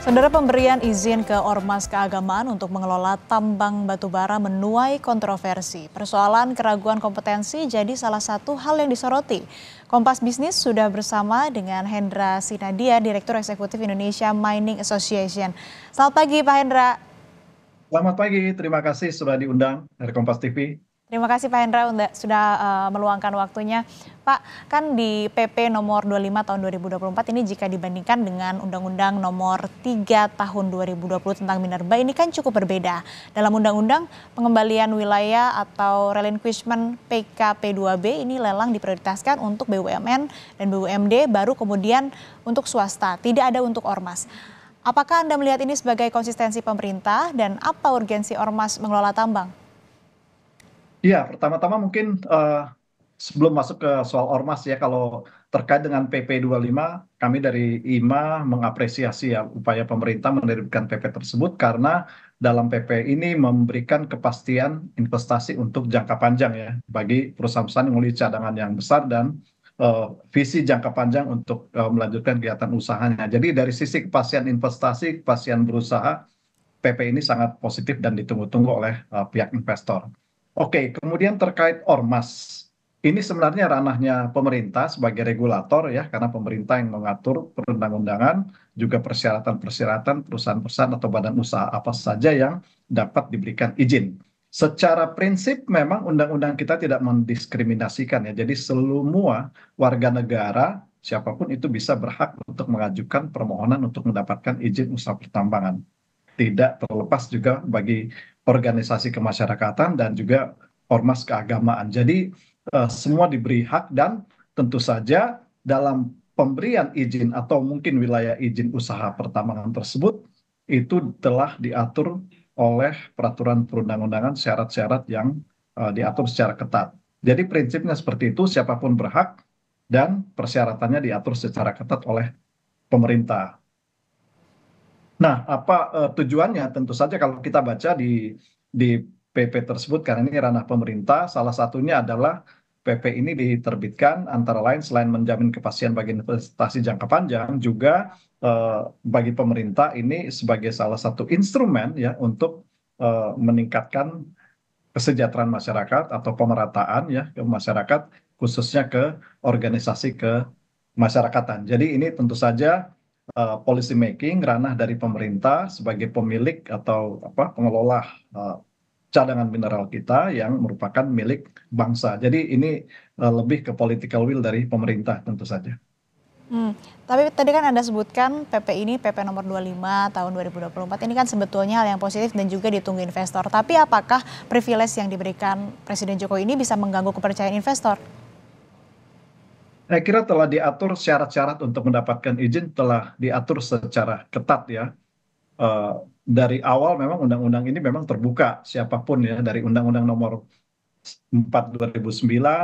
Saudara pemberian izin ke Ormas Keagamaan untuk mengelola tambang batubara menuai kontroversi. Persoalan keraguan kompetensi jadi salah satu hal yang disoroti. Kompas Bisnis sudah bersama dengan Hendra Sinadia, Direktur Eksekutif Indonesia Mining Association. Selamat pagi Pak Hendra. Selamat pagi, terima kasih sudah diundang dari Kompas TV. Terima kasih Pak Hendra sudah eh, meluangkan waktunya. Pak, kan di PP nomor 25 tahun 2024 ini jika dibandingkan dengan Undang-Undang nomor 3 tahun 2020 tentang Minerba ini kan cukup berbeda. Dalam Undang-Undang pengembalian wilayah atau relinquishment PKP2B ini lelang diprioritaskan untuk BUMN dan BUMD baru kemudian untuk swasta, tidak ada untuk ormas. Apakah Anda melihat ini sebagai konsistensi pemerintah dan apa urgensi ormas mengelola tambang? Ya, pertama-tama mungkin uh, sebelum masuk ke soal ormas ya, kalau terkait dengan PP 25, kami dari IMA mengapresiasi ya upaya pemerintah menerbitkan PP tersebut karena dalam PP ini memberikan kepastian investasi untuk jangka panjang ya bagi perusahaan-perusahaan yang memiliki cadangan yang besar dan uh, visi jangka panjang untuk uh, melanjutkan kegiatan usahanya. Jadi dari sisi kepastian investasi, kepastian berusaha, PP ini sangat positif dan ditunggu-tunggu oleh uh, pihak investor oke kemudian terkait ormas ini sebenarnya ranahnya pemerintah sebagai regulator ya karena pemerintah yang mengatur perundang undangan juga persyaratan persyaratan perusahaan perusahaan atau badan usaha apa saja yang dapat diberikan izin secara prinsip memang undang-undang kita tidak mendiskriminasikan ya jadi semua warga negara siapapun itu bisa berhak untuk mengajukan permohonan untuk mendapatkan izin usaha pertambangan. Tidak terlepas juga bagi organisasi kemasyarakatan dan juga ormas keagamaan jadi eh, semua diberi hak dan tentu saja dalam pemberian izin atau mungkin wilayah izin usaha pertambangan tersebut itu telah diatur oleh peraturan perundang-undangan syarat-syarat yang uh, diatur secara ketat. Jadi prinsipnya seperti itu, siapapun berhak dan persyaratannya diatur secara ketat oleh pemerintah nah apa eh, tujuannya tentu saja kalau kita baca di di pp tersebut karena ini ranah pemerintah salah satunya adalah pp ini diterbitkan antara lain selain menjamin kepastian bagi investasi jangka panjang juga eh, bagi pemerintah ini sebagai salah satu instrumen ya untuk eh, meningkatkan kesejahteraan masyarakat atau pemerataan ya ke masyarakat khususnya ke organisasi ke masyarakatan Jadi ini tentu saja Eh, policy making ranah dari pemerintah sebagai pemilik atau apa pengelola eh, cadangan mineral kita yang merupakan milik bangsa. Jadi ini eh, lebih ke political will dari pemerintah tentu saja. Hmm, tapi tadi kan Anda sebutkan PP ini PP nomor 25 tahun 2024 ini kan sebetulnya hal yang positif dan juga ditunggu investor. Tapi apakah privilege yang diberikan Presiden Jokowi ini bisa mengganggu kepercayaan investor? saya kira telah diatur syarat-syarat untuk mendapatkan izin telah diatur secara ketat ya eh, dari awal memang undang-undang ini memang terbuka siapapun ya dari undang-undang nomor 4 2009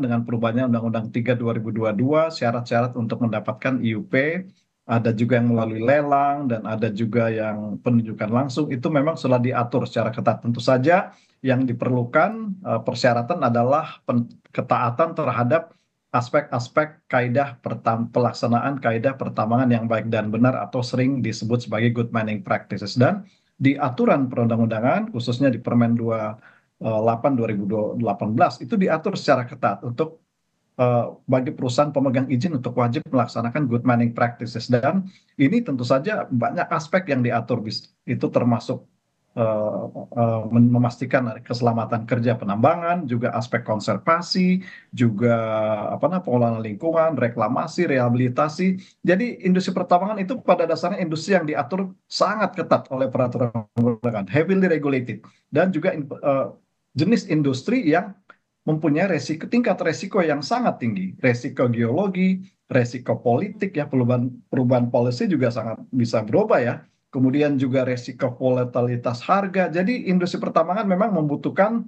dengan perubahannya undang-undang 3 2022 syarat-syarat untuk mendapatkan IUP ada juga yang melalui lelang dan ada juga yang penunjukan langsung itu memang sudah diatur secara ketat tentu saja yang diperlukan eh, persyaratan adalah ketaatan terhadap aspek-aspek kaidah pelaksanaan kaidah pertambangan yang baik dan benar atau sering disebut sebagai good mining practices dan di aturan perundang-undangan khususnya di Permen 28 2018 eh, itu diatur secara ketat untuk uh, bagi perusahaan pemegang izin untuk wajib melaksanakan good mining practices dan ini tentu saja banyak aspek yang diatur itu termasuk Eh, eh, memastikan keselamatan kerja penambangan juga aspek konservasi juga apa namanya pengelolaan lingkungan reklamasi rehabilitasi jadi industri pertambangan itu pada dasarnya industri yang diatur sangat ketat oleh peraturan perundangan heavily regulated dan juga eh, jenis industri yang mempunyai resiko tingkat resiko yang sangat tinggi resiko geologi resiko politik ya perubahan perubahan policy juga sangat bisa berubah ya kemudian juga resiko volatilitas harga. Jadi industri pertambangan memang membutuhkan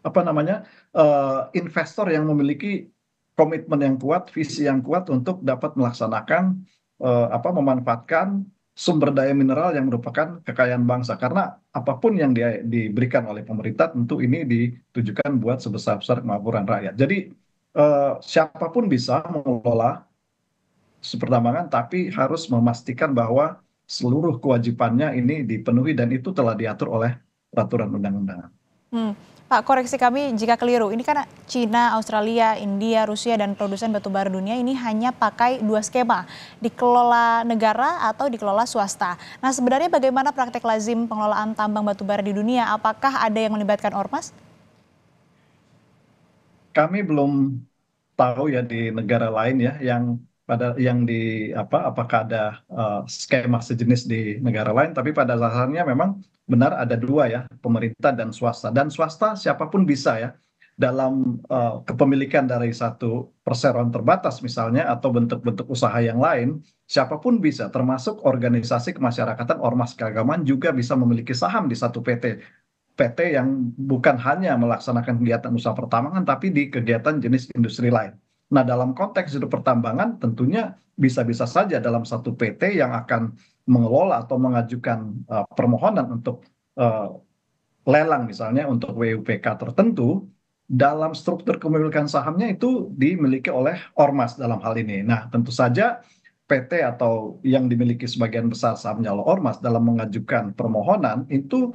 apa namanya uh, investor yang memiliki komitmen yang kuat, visi yang kuat untuk dapat melaksanakan uh, apa memanfaatkan sumber daya mineral yang merupakan kekayaan bangsa karena apapun yang dia, diberikan oleh pemerintah tentu ini ditujukan buat sebesar-besar kemakmuran rakyat. Jadi uh, siapapun bisa mengelola pertambangan tapi harus memastikan bahwa seluruh kewajibannya ini dipenuhi dan itu telah diatur oleh peraturan undang-undangan. Hmm. Pak, koreksi kami jika keliru. Ini kan Cina, Australia, India, Rusia, dan produsen batubara dunia ini hanya pakai dua skema, dikelola negara atau dikelola swasta. Nah, sebenarnya bagaimana praktek lazim pengelolaan tambang batubara di dunia? Apakah ada yang melibatkan ormas? Kami belum tahu ya di negara lain ya yang pada yang di apa apakah ada eh, skema sejenis di negara lain tapi pada dasarnya memang benar ada dua ya pemerintah dan swasta dan swasta siapapun bisa ya dalam uh, kepemilikan dari satu perseroan terbatas misalnya atau bentuk-bentuk usaha yang lain siapapun bisa termasuk organisasi kemasyarakatan ormas keagamaan juga bisa memiliki saham di satu PT PT yang bukan hanya melaksanakan kegiatan usaha pertambangan tapi di kegiatan jenis industri lain nah dalam konteks itu pertambangan tentunya bisa bisa saja dalam satu pt yang akan mengelola atau mengajukan eh, permohonan untuk eh, lelang misalnya untuk wupk tertentu dalam struktur kepemilikan sahamnya itu dimiliki oleh ormas dalam hal ini. Nah, tentu saja PT atau yang dimiliki sebagian besar sahamnya oleh ormas dalam mengajukan permohonan itu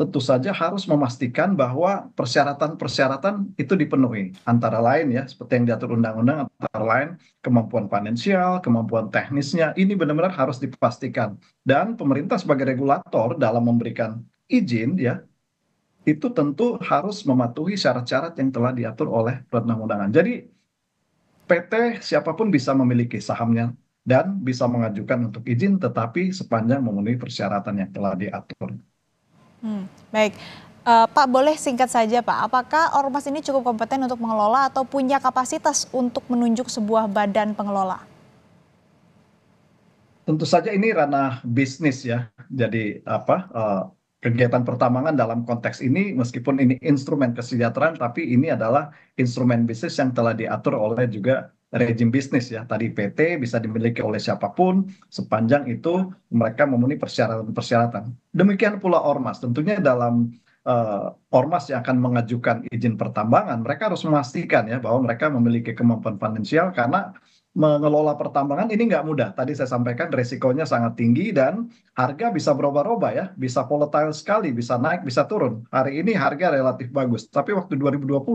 tentu saja harus memastikan bahwa persyaratan-persyaratan itu dipenuhi. Antara lain ya, seperti yang diatur undang-undang, antara lain kemampuan finansial, kemampuan teknisnya, ini benar-benar harus dipastikan. Dan pemerintah sebagai regulator dalam memberikan izin ya, itu tentu harus mematuhi syarat-syarat yang telah diatur oleh perundang-undangan. Jadi PT siapapun bisa memiliki sahamnya dan bisa mengajukan untuk izin tetapi sepanjang memenuhi persyaratan yang telah diatur. Hmm, baik. Uh, Pak boleh singkat saja Pak, apakah ormas ini cukup kompeten untuk mengelola atau punya kapasitas untuk menunjuk sebuah badan pengelola? Tentu saja ini ranah bisnis ya, jadi apa uh, kegiatan pertambangan dalam konteks ini meskipun ini instrumen kesejahteraan, tapi ini adalah instrumen bisnis yang telah diatur oleh juga rejim bisnis ya tadi PT bisa dimiliki oleh siapapun sepanjang itu mereka memenuhi persyaratan-persyaratan. Demikian pula ormas, tentunya dalam uh, ormas yang akan mengajukan izin pertambangan, mereka harus memastikan ya bahwa mereka memiliki kemampuan finansial karena mengelola pertambangan ini nggak mudah. Tadi saya sampaikan resikonya sangat tinggi dan harga bisa berubah-ubah ya, bisa volatile sekali, bisa naik, bisa turun. Hari ini harga relatif bagus, tapi waktu 2020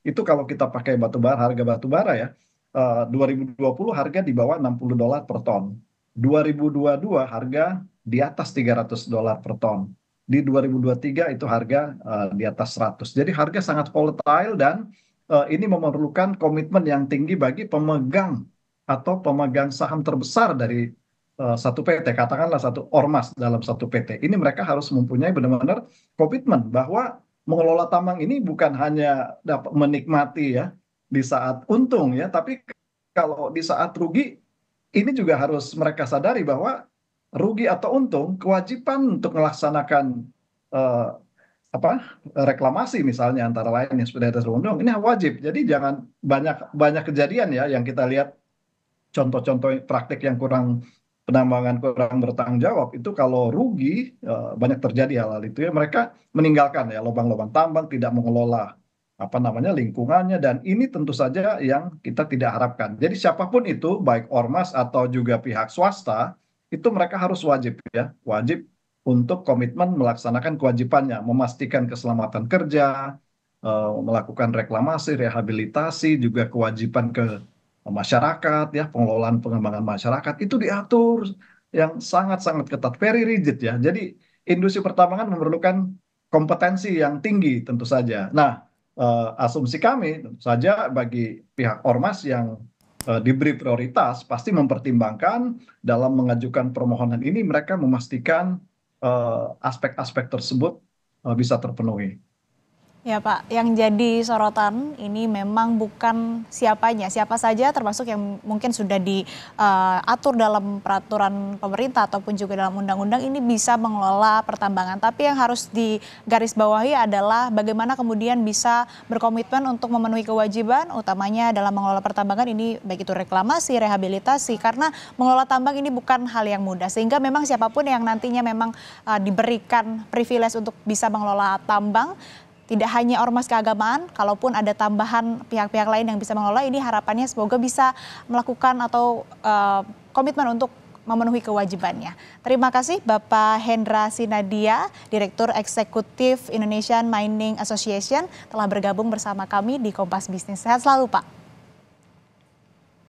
itu kalau kita pakai batu bara, harga batu bara ya, 2020 eh, harga di bawah 60 dolar per ton. 2022 harga di atas 300 dolar per ton. Di 2023 itu harga uh, di atas 100. Jadi harga sangat volatile dan uh, ini memerlukan komitmen yang tinggi bagi pemegang atau pemegang saham terbesar dari uh, satu PT, katakanlah satu ormas dalam satu PT. Ini mereka harus mempunyai benar-benar komitmen bahwa mengelola tambang ini bukan hanya dapat menikmati ya di saat untung ya tapi kalau di saat rugi ini juga harus mereka sadari bahwa rugi atau untung kewajiban untuk melaksanakan eh, apa reklamasi misalnya antara lain yang sudah atas undang ini wajib jadi jangan banyak banyak kejadian ya yang kita lihat contoh-contoh praktik yang kurang penambangan kurang bertanggung jawab itu kalau rugi eh, banyak terjadi hal-hal itu ya mereka meninggalkan ya lubang-lubang tambang tidak mengelola apa namanya lingkungannya dan ini tentu saja yang kita tidak harapkan. Jadi siapapun itu baik ormas atau juga pihak swasta itu mereka harus wajib ya, wajib untuk komitmen melaksanakan kewajibannya, memastikan keselamatan kerja, eh, melakukan reklamasi, rehabilitasi, juga kewajiban ke masyarakat ya, pengelolaan pengembangan masyarakat itu diatur yang sangat-sangat ketat, very rigid ya. Jadi industri pertambangan memerlukan kompetensi yang tinggi tentu saja. Nah, Eh, asumsi kami saja bagi pihak ormas yang eh, diberi prioritas pasti mempertimbangkan dalam mengajukan permohonan ini mereka memastikan eh, aspek aspek tersebut bisa terpenuhi Ya Pak, yang jadi sorotan ini memang bukan siapanya, siapa saja termasuk yang mungkin sudah diatur eh, uh, dalam peraturan pemerintah ataupun juga dalam undang-undang ini bisa mengelola pertambangan. Tapi yang harus digarisbawahi adalah bagaimana kemudian bisa berkomitmen untuk memenuhi kewajiban utamanya dalam mengelola pertambangan ini baik itu reklamasi, rehabilitasi karena mengelola tambang ini bukan hal yang mudah sehingga memang siapapun yang nantinya memang uh, diberikan privilege untuk bisa mengelola tambang tidak hanya ormas keagamaan, kalaupun ada tambahan pihak-pihak lain yang bisa mengelola, ini harapannya semoga bisa melakukan atau uh, komitmen untuk memenuhi kewajibannya. Terima kasih Bapak Hendra Sinadia, Direktur Eksekutif Indonesian Mining Association telah bergabung bersama kami di Kompas Bisnis. Sehat selalu Pak.